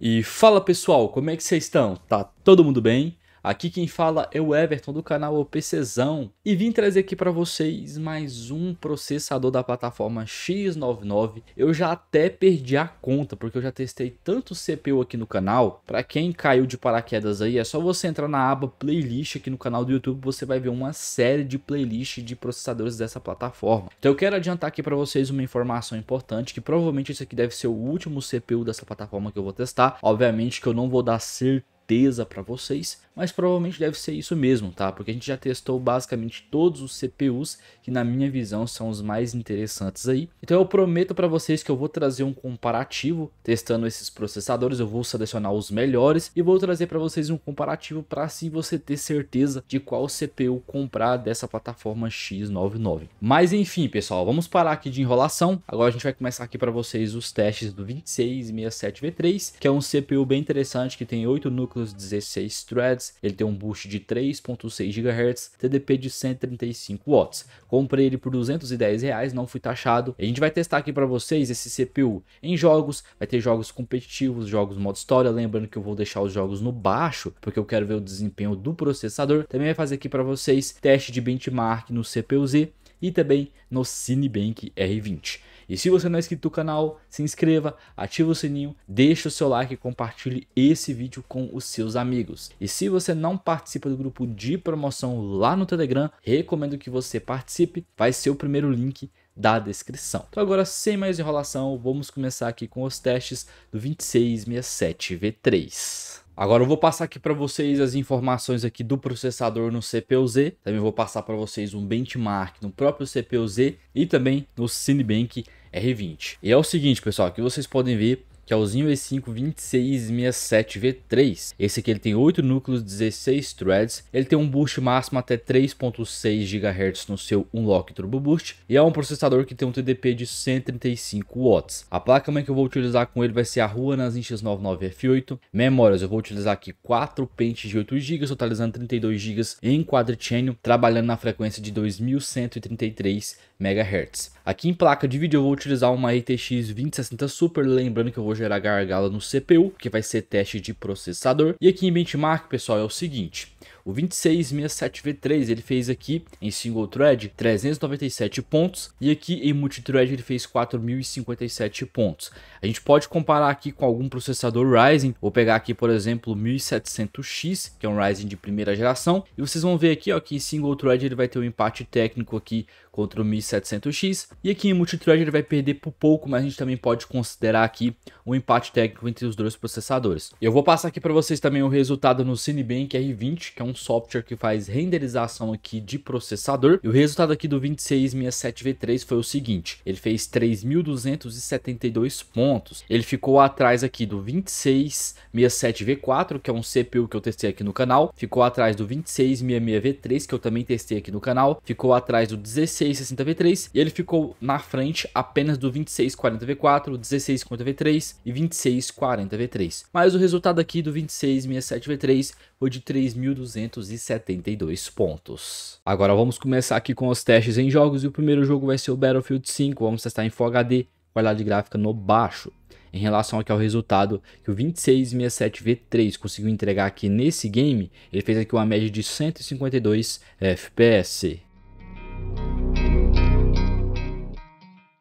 E fala pessoal, como é que vocês estão? Tá todo mundo bem? Aqui quem fala é o Everton do canal OPCzão e vim trazer aqui para vocês mais um processador da plataforma X99. Eu já até perdi a conta porque eu já testei tanto CPU aqui no canal. Para quem caiu de paraquedas aí, é só você entrar na aba playlist aqui no canal do YouTube, você vai ver uma série de playlists de processadores dessa plataforma. Então eu quero adiantar aqui para vocês uma informação importante que provavelmente esse aqui deve ser o último CPU dessa plataforma que eu vou testar. Obviamente que eu não vou dar certeza certeza para vocês, mas provavelmente deve ser isso mesmo, tá? Porque a gente já testou basicamente todos os CPUs que na minha visão são os mais interessantes aí. Então eu prometo para vocês que eu vou trazer um comparativo testando esses processadores, eu vou selecionar os melhores e vou trazer para vocês um comparativo para assim você ter certeza de qual CPU comprar dessa plataforma X99. Mas enfim, pessoal, vamos parar aqui de enrolação. Agora a gente vai começar aqui para vocês os testes do 2667V3, que é um CPU bem interessante que tem 8 núcleos núcleos, 16 threads, ele tem um boost de 3.6 GHz, TDP de 135 watts. Comprei ele por 210 reais, não fui taxado. A gente vai testar aqui para vocês esse CPU em jogos, vai ter jogos competitivos, jogos modo história, lembrando que eu vou deixar os jogos no baixo, porque eu quero ver o desempenho do processador. Também vai fazer aqui para vocês teste de benchmark no CPU-Z e também no Cinebank R20. E se você não é inscrito no canal, se inscreva, ativa o sininho, deixa o seu like e compartilhe esse vídeo com os seus amigos. E se você não participa do grupo de promoção lá no Telegram, recomendo que você participe, vai ser o primeiro link da descrição. Então agora, sem mais enrolação, vamos começar aqui com os testes do 2667V3. Agora eu vou passar aqui para vocês as informações aqui do processador no CPU-Z. Também vou passar para vocês um benchmark no próprio CPU-Z e também no Cinebank R20. E é o seguinte, pessoal, que vocês podem ver que é o Zinho E5-2667V3. Esse aqui ele tem 8 núcleos, 16 threads, ele tem um boost máximo até 3.6 GHz no seu Unlock Turbo Boost e é um processador que tem um TDP de 135 watts. A placa mãe que eu vou utilizar com ele vai ser a Ruanazin X99F8. Memórias, eu vou utilizar aqui 4 pentes de 8 GB, totalizando 32 GB em quadrichannel, trabalhando na frequência de 2133 MHz. Aqui em placa de vídeo eu vou utilizar uma itx 2060 Super, lembrando que eu vou gerar gargalo no CPU, que vai ser teste de processador. E aqui em benchmark, pessoal, é o seguinte. O 2667V3 ele fez aqui em single thread 397 pontos e aqui em multithread ele fez 4057 pontos. A gente pode comparar aqui com algum processador Ryzen, vou pegar aqui por exemplo o 1700X, que é um Ryzen de primeira geração, e vocês vão ver aqui ó, que em single thread ele vai ter um empate técnico aqui contra o 1700X e aqui em multithread ele vai perder por pouco, mas a gente também pode considerar aqui um empate técnico entre os dois processadores. Eu vou passar aqui para vocês também o resultado no Cinebank R20, que é um software que faz renderização aqui de processador. E o resultado aqui do 2667V3 foi o seguinte, ele fez 3.272 pontos. Ele ficou atrás aqui do 2667V4, que é um CPU que eu testei aqui no canal. Ficou atrás do 2666V3, que eu também testei aqui no canal. Ficou atrás do 1660V3 e ele ficou na frente apenas do 2640V4, 1650V3 e 2640V3. Mas o resultado aqui do 2667V3 foi de 3.272 pontos. Agora vamos começar aqui com os testes em jogos e o primeiro jogo vai ser o Battlefield 5, vamos testar em Full HD, qualidade gráfica no baixo. Em relação aqui ao resultado que o 2667V3 conseguiu entregar aqui nesse game, ele fez aqui uma média de 152 FPS.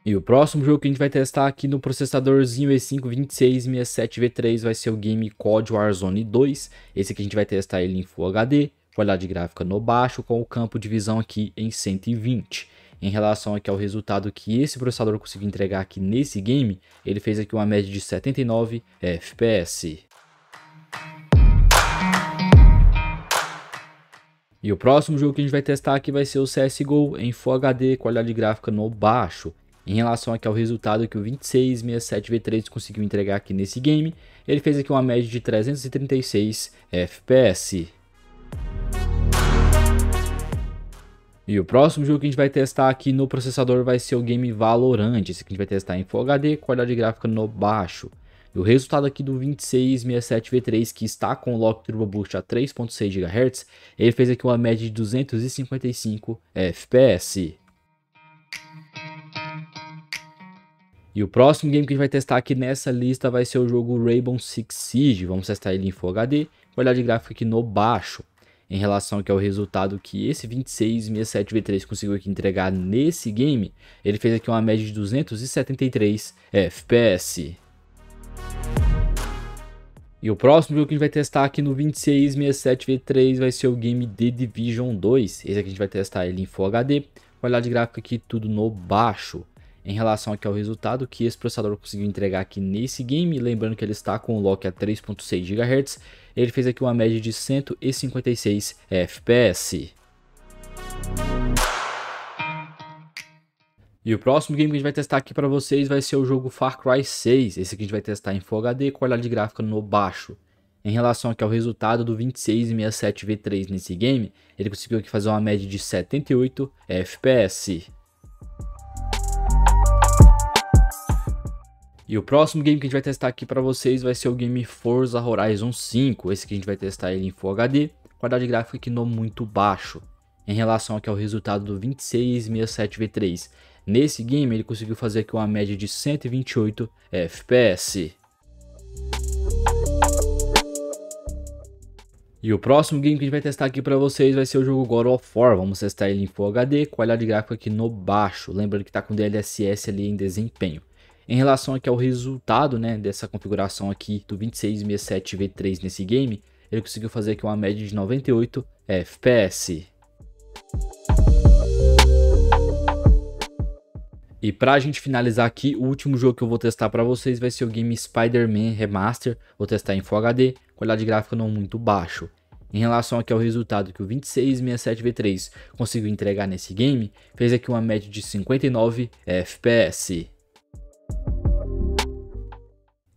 E o próximo jogo que a gente vai testar aqui no processadorzinho E5 2667V3 vai ser o game COD Warzone 2. Esse aqui a gente vai testar ele em Full HD, qualidade gráfica no baixo, com o campo de visão aqui em 120. Em relação aqui ao resultado que esse processador conseguiu entregar aqui nesse game, ele fez aqui uma média de 79 FPS. E o próximo jogo que a gente vai testar aqui vai ser o CSGO em Full HD, qualidade gráfica no baixo. Em relação aqui ao resultado que o 2667V3 conseguiu entregar aqui nesse game, ele fez aqui uma média de 336 FPS. E o próximo jogo que a gente vai testar aqui no processador vai ser o game Valorant. Esse que a gente vai testar em Full HD, qualidade gráfica no baixo. E o resultado aqui do 2667V3, que está com o Lock Turbo Boost a 3.6 GHz, ele fez aqui uma média de 255 FPS. E o próximo game que a gente vai testar aqui nessa lista vai ser o jogo Rainbow Six Siege. Vamos testar ele em Full HD, Olhar de gráfico aqui no baixo, em relação ao resultado que esse 2667V3 conseguiu aqui entregar nesse game. Ele fez aqui uma média de 273 FPS. E o próximo jogo que a gente vai testar aqui no 2667V3 vai ser o game The Division 2. Esse aqui a gente vai testar ele em Full HD, Olhar de gráfico aqui tudo no baixo em relação aqui ao resultado que esse processador conseguiu entregar aqui nesse game. Lembrando que ele está com o lock a 3.6 GHz, ele fez aqui uma média de 156 FPS. E o próximo game que a gente vai testar aqui para vocês vai ser o jogo Far Cry 6. Esse aqui a gente vai testar em Full HD, qualidade gráfica no baixo. Em relação aqui ao resultado do 2667V3 nesse game, ele conseguiu aqui fazer uma média de 78 FPS. E o próximo game que a gente vai testar aqui para vocês vai ser o game Forza Horizon 5. Esse que a gente vai testar ele em Full HD, qualidade gráfica que não muito baixo, em relação aqui ao é resultado do 2667V3. Nesse game ele conseguiu fazer aqui uma média de 128 FPS. E o próximo game que a gente vai testar aqui para vocês vai ser o jogo God of War. Vamos testar ele em Full HD, qualidade gráfica aqui no baixo. Lembrando que está com DLSS ali em desempenho. Em relação aqui ao resultado né, dessa configuração aqui do 2667V3 nesse game, ele conseguiu fazer aqui uma média de 98 FPS. E para a gente finalizar aqui, o último jogo que eu vou testar para vocês vai ser o game Spider-Man Remaster. Vou testar em Full HD, qualidade gráfica não muito baixo. Em relação aqui ao resultado que o 2667V3 conseguiu entregar nesse game, fez aqui uma média de 59 FPS.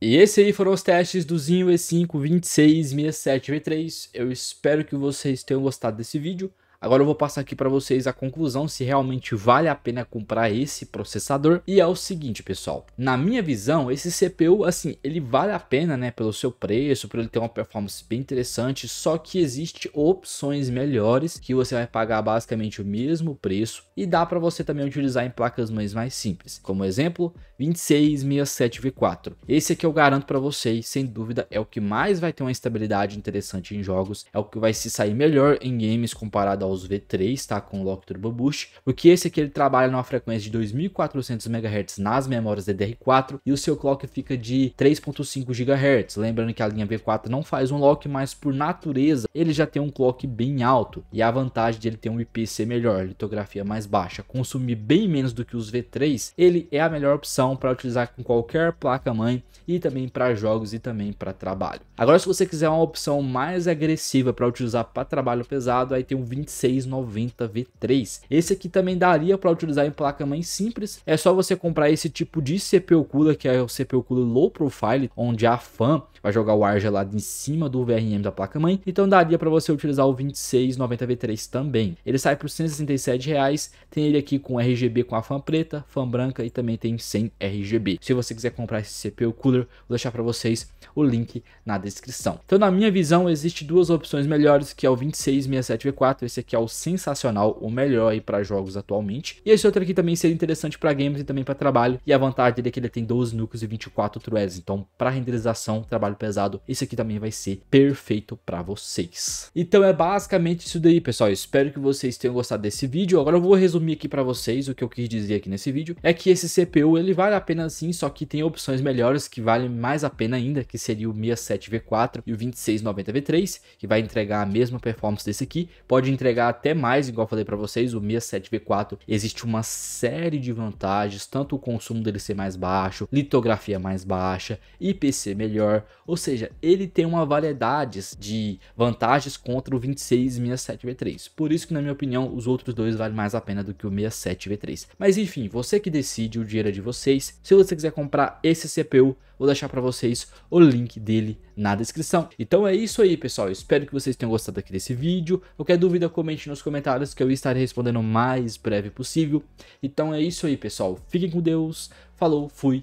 E esse aí foram os testes do Zinho E5 2667V3. Eu espero que vocês tenham gostado desse vídeo. Agora eu vou passar aqui para vocês a conclusão se realmente vale a pena comprar esse processador. E é o seguinte, pessoal, na minha visão, esse CPU, assim, ele vale a pena, né, pelo seu preço, por ele ter uma performance bem interessante, só que existe opções melhores que você vai pagar basicamente o mesmo preço e dá para você também utilizar em placas mães mais simples. Como exemplo, 2667V4. Esse aqui eu garanto para vocês, sem dúvida, é o que mais vai ter uma estabilidade interessante em jogos, é o que vai se sair melhor em games comparado ao os V3, tá? Com o Lock Turbo Boost, porque esse aqui ele trabalha numa frequência de 2.400 MHz nas memórias DDR4 e o seu clock fica de 3.5 GHz. Lembrando que a linha V4 não faz um lock, mas por natureza ele já tem um clock bem alto e a vantagem de ele ter um IPC melhor, litografia mais baixa, consumir bem menos do que os V3, ele é a melhor opção para utilizar com qualquer placa-mãe e também para jogos e também para trabalho. Agora, se você quiser uma opção mais agressiva para utilizar para trabalho pesado, aí tem o 25 690 V3. Esse aqui também daria para utilizar em placa mãe simples. É só você comprar esse tipo de CPU cooler, que é o CPU cooler low profile, onde a fan vai jogar o ar gelado em cima do VRM da placa-mãe, então daria para você utilizar o 2690V3 também. Ele sai por R$ 167, reais, tem ele aqui com RGB com a fan preta, fan branca e também tem sem RGB. Se você quiser comprar esse CPU Cooler, vou deixar para vocês o link na descrição. Então na minha visão existe duas opções melhores, que é o 2667V4, esse aqui é o sensacional, o melhor aí para jogos atualmente. E esse outro aqui também seria interessante para games e também para trabalho, e a vantagem dele é que ele tem 12 núcleos e 24 threads, então para renderização, trabalho trabalho pesado, esse aqui também vai ser perfeito para vocês. Então é basicamente isso daí, pessoal. espero que vocês tenham gostado desse vídeo. Agora eu vou resumir aqui para vocês o que eu quis dizer aqui nesse vídeo. É que esse CPU ele vale a pena sim, só que tem opções melhores que valem mais a pena ainda, que seria o 67V4 e o 2690V3, que vai entregar a mesma performance desse aqui. Pode entregar até mais, igual eu falei para vocês, o 67V4 existe uma série de vantagens, tanto o consumo dele ser mais baixo, litografia mais baixa, IPC melhor, ou seja, ele tem uma variedade de vantagens contra o 26 67V3. Por isso que, na minha opinião, os outros dois valem mais a pena do que o 67V3. Mas enfim, você que decide, o dinheiro é de vocês. Se você quiser comprar esse CPU, vou deixar para vocês o link dele na descrição. Então é isso aí, pessoal. espero que vocês tenham gostado aqui desse vídeo. Qualquer dúvida, comente nos comentários que eu estarei respondendo o mais breve possível. Então é isso aí, pessoal. Fiquem com Deus. Falou, fui